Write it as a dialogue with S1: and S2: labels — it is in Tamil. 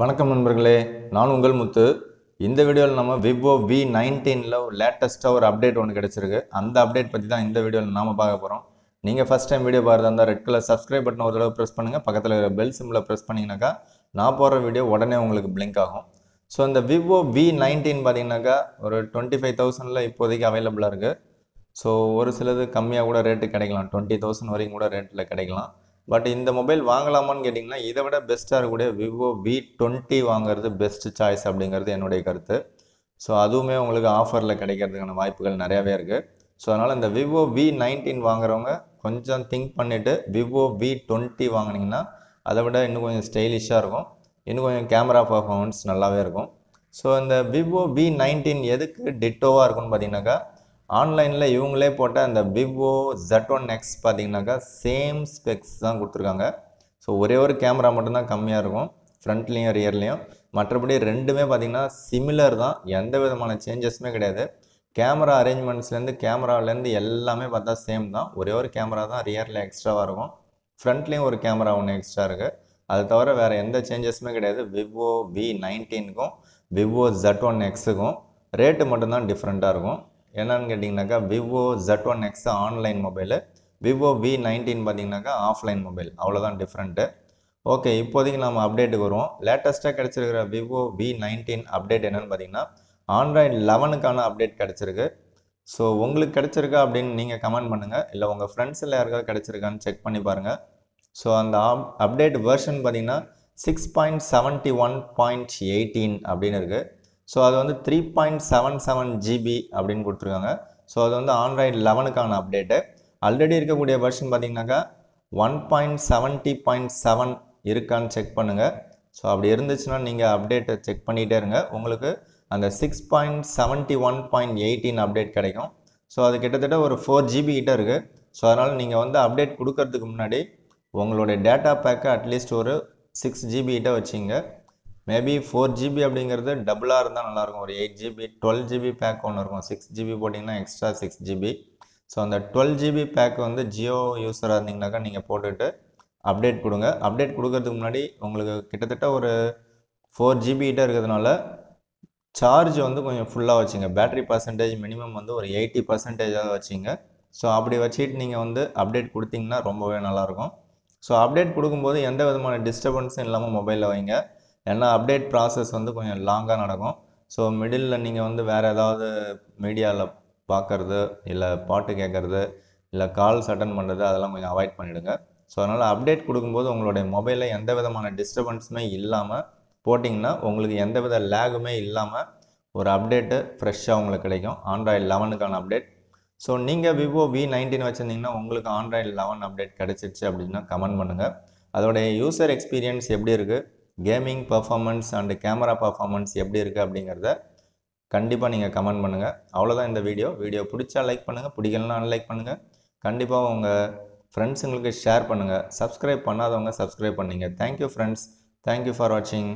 S1: வணக்கம் நண்பர்களே நான் உங்கள் முத்து இந்த வீடியோவில் நம்ம விவோ வி நைன்டீனில் ஒரு லேட்டஸ்ட்டாக ஒரு அப்டேட் ஒன்று கிடச்சிருக்கு அந்த அப்டேட் பற்றி தான் இந்த வீடியோவில் நாம் பார்க்க போகிறோம் நீங்கள் ஃபஸ்ட் டைம் வீடியோ பார்த்து இருந்தால் ரெட் கலர் சப்ஸ்கிரைப் பட்டன் ஒரு தடவை ப்ரெஸ் பண்ணுங்கள் பக்கத்தில் இருக்கிற பெல் சிம்பில் ப்ரெஸ் பண்ணிங்கனாக்கா நான் போடுற வீடியோ உடனே உங்களுக்கு பிளிங்க் ஆகும் ஸோ இந்த விவோ வி நைன்டீன் பார்த்தீங்கன்னாக்கா ஒரு டுவெண்ட்டி ஃபைவ் தௌசண்டில் இப்போதைக்கு அவைலபிளாக இருக்குது ஸோ ஒரு சிலது கம்மியாக கூட ரேட்டு கிடைக்கலாம் டுவெண்ட்டி தௌசண்ட் வரைக்கும் கூட ரேட்டில் கிடைக்கலாம் பட் இந்த மொபைல் வாங்கலாமான்னு கேட்டிங்கன்னா இதை விட பெஸ்ட்டாக இருக்கக்கூடிய விவோ வி டுவெண்ட்டி வாங்குறது பெஸ்ட் சாய்ஸ் அப்படிங்கிறது என்னுடைய கருத்து ஸோ அதுவுமே உங்களுக்கு ஆஃபரில் கிடைக்கிறதுக்கான வாய்ப்புகள் நிறையாவே இருக்குது ஸோ அதனால் இந்த விவோ வி நைன்டீன் வாங்குறவங்க கொஞ்சம் திங்க் பண்ணிவிட்டு விவோ வி டுவெண்ட்டி வாங்கினீங்கன்னா அதை விட இன்னும் கொஞ்சம் ஸ்டைலிஷாக இருக்கும் இன்னும் கொஞ்சம் கேமரா பர்ஃபார்மன்ஸ் நல்லாவே இருக்கும் ஸோ இந்த விவோ வி நைன்டீன் எதுக்கு டிட்டோவாக இருக்குன்னு பார்த்தீங்கன்னாக்கா ஆன்லைனில் இவங்களே போட்ட அந்த விவோ ஜெட் ஒன் எக்ஸ் பார்த்தீங்கன்னாக்கா சேம் ஸ்பெக்ஸ் தான் கொடுத்துருக்காங்க ஸோ ஒரே ஒரு கேமரா மட்டும்தான் கம்மியாக இருக்கும் ஃப்ரண்ட்லேயும் ரியர்லேயும் மற்றபடி ரெண்டுமே பார்த்திங்கன்னா சிமிலர் தான் எந்த விதமான சேஞ்சஸுமே கிடையாது கேமரா அரேஞ்ச்மெண்ட்ஸ்லேருந்து கேமராவிலேருந்து எல்லாமே பார்த்தா சேம் தான் ஒரே ஒரு கேமரா தான் ரியரில் எக்ஸ்ட்ராவாக இருக்கும் ஃப்ரண்ட்லேயும் ஒரு கேமரா ஒன்று எக்ஸ்ட்ரா இருக்குது அது தவிர வேறு எந்த சேஞ்சஸுமே கிடையாது விவோ வி நைன்டீனுக்கும் விவோ ஜெட் ஒன் எக்ஸுக்கும் ரேட்டு மட்டும்தான் டிஃப்ரெண்ட்டாக இருக்கும் என்னன்னு கேட்டிங்கனாக்கா Vivo Z one X online mobile Vivo V nineteen பார்த்தீங்கன்னாக்கா ஆஃப்லைன் மொபைல் அவ்வளோதான் டிஃப்ரெண்ட்டு ஓகே இப்போதைக்கு நம்ம அப்டேட்டுக்கு வருவோம் லேட்டஸ்ட்டாக கிடச்சிருக்கிற விவோ வி நைன்டீன் அப்டேட் என்னென்னு பார்த்தீங்கன்னா ஆண்ட்ராய்டு லெவனுக்கான அப்டேட் கிடச்சிருக்கு ஸோ உங்களுக்கு கிடச்சிருக்கா அப்படின்னு நீங்கள் கமெண்ட் பண்ணுங்கள் இல்லை உங்கள் ஃப்ரெண்ட்ஸில் யாருக்காவது கிடச்சிருக்கான்னு செக் பண்ணி பாருங்கள் ஸோ அந்த அப்டேட் வெர்ஷன் பார்த்தீங்கன்னா six point seventy one point eighteen அப்படின்னு இருக்குது ஸோ அது வந்து three point seven seven GB அப்படின்னு கொடுத்துருக்காங்க ஸோ அது வந்து ஆண்ட்ராய்டு லெவனுக்கான அப்டேட்டு ஆல்ரெடி இருக்கக்கூடிய வெர்ஷன் பார்த்தீங்கன்னாக்கா one point seventy point seven இருக்கான்னு செக் பண்ணுங்கள் ஸோ அப்படி இருந்துச்சுன்னா நீங்கள் அப்டேட்டை செக் பண்ணிகிட்டே இருங்க உங்களுக்கு அந்த six point seventy one point eighteen update கிடைக்கும் ஸோ அது கிட்டத்தட்ட ஒரு ஃபோர் ஜிபி கிட்டே இருக்குது ஸோ அதனால் நீங்கள் வந்து அப்டேட் கொடுக்கறதுக்கு முன்னாடி உங்களுடைய டேட்டா பேக்கை அட்லீஸ்ட் ஒரு சிக்ஸ் ஜிபி கிட்ட வச்சிங்க மேபி ஃபோர் ஜிபி அப்படிங்கிறது டபுளாக இருந்தால் நல்லாயிருக்கும் ஒரு eight GB twelve GB pack ஒன்று இருக்கும் சிக்ஸ் ஜிபி போட்டிங்கன்னா எக்ஸ்ட்ரா சிக்ஸ் ஜிபி ஸோ அந்த டுவெல் ஜிபி பேக் வந்து ஜியோ யூஸராக இருந்தீங்கனாக்கா நீங்கள் போட்டுட்டு அப்டேட் கொடுங்க அப்டேட் கொடுக்கறதுக்கு முன்னாடி உங்களுக்கு கிட்டத்தட்ட ஒரு ஃபோர் ஜிபிகிட்ட இருக்கிறதுனால சார்ஜ் வந்து கொஞ்சம் ஃபுல்லாக வச்சுங்க பேட்ரி பர்சன்டேஜ் மினிமம் வந்து ஒரு எயிட்டி பர்சன்டேஜாக வச்சுங்க ஸோ அப்படி வச்சுட்டு நீங்கள் வந்து அப்டேட் கொடுத்தீங்கன்னா ரொம்பவே நல்லாயிருக்கும் ஸோ அப்டேட் கொடுக்கும்போது எந்த விதமான டிஸ்டர்பன்ஸும் இல்லாமல் மொபைலில் வைங்க ஏன்னா அப்டேட் ப்ராசஸ் வந்து கொஞ்சம் லாங்காக நடக்கும் ஸோ மிடில் நீங்கள் வந்து வேறு ஏதாவது மீடியாவில் பார்க்குறது இல்லை பாட்டு கேட்குறது இல்லை கால்ஸ் அட்டன் பண்ணுறது அதெல்லாம் கொஞ்சம் அவாய்ட் பண்ணிவிடுங்க ஸோ அதனால் அப்டேட் கொடுக்கும்போது உங்களுடைய மொபைலில் எந்த விதமான டிஸ்டர்பன்ஸுமே இல்லாமல் போட்டிங்கன்னா உங்களுக்கு எந்த வித லேகுமே இல்லாமல் ஒரு அப்டேட்டு ஃப்ரெஷ்ஷாக உங்களுக்கு கிடைக்கும் ஆண்ட்ராய்டு லெவனுக்கான அப்டேட் ஸோ நீங்கள் விவோ வி நைன்டீன் வச்சுருந்தீங்கன்னா உங்களுக்கு ஆண்ட்ராய்டு லெவன் அப்டேட் கிடச்சிருச்சு அப்படின்னா கமெண்ட் பண்ணுங்கள் அதோடைய யூசர் எக்ஸ்பீரியன்ஸ் எப்படி இருக்குது gaming performance and camera performance எப்படி இருக்குது அப்படிங்கிறத கண்டிப்பாக நீங்கள் கமெண்ட் பண்ணுங்கள் அவ்வளோதான் இந்த வீடியோ வீடியோ பிடிச்சா லைக் பண்ணுங்கள் பிடிக்கலனா அன்லைக் பண்ணுங்கள் கண்டிப்பாக உங்கள் ஃப்ரெண்ட்ஸுங்களுக்கு ஷேர் பண்ணுங்கள் சப்ஸ்கிரைப் பண்ணாதவங்க சப்ஸ்கிரைப் பண்ணிங்க தேங்க்யூ ஃப்ரெண்ட்ஸ் தேங்க்யூ ஃபார் வாட்சிங்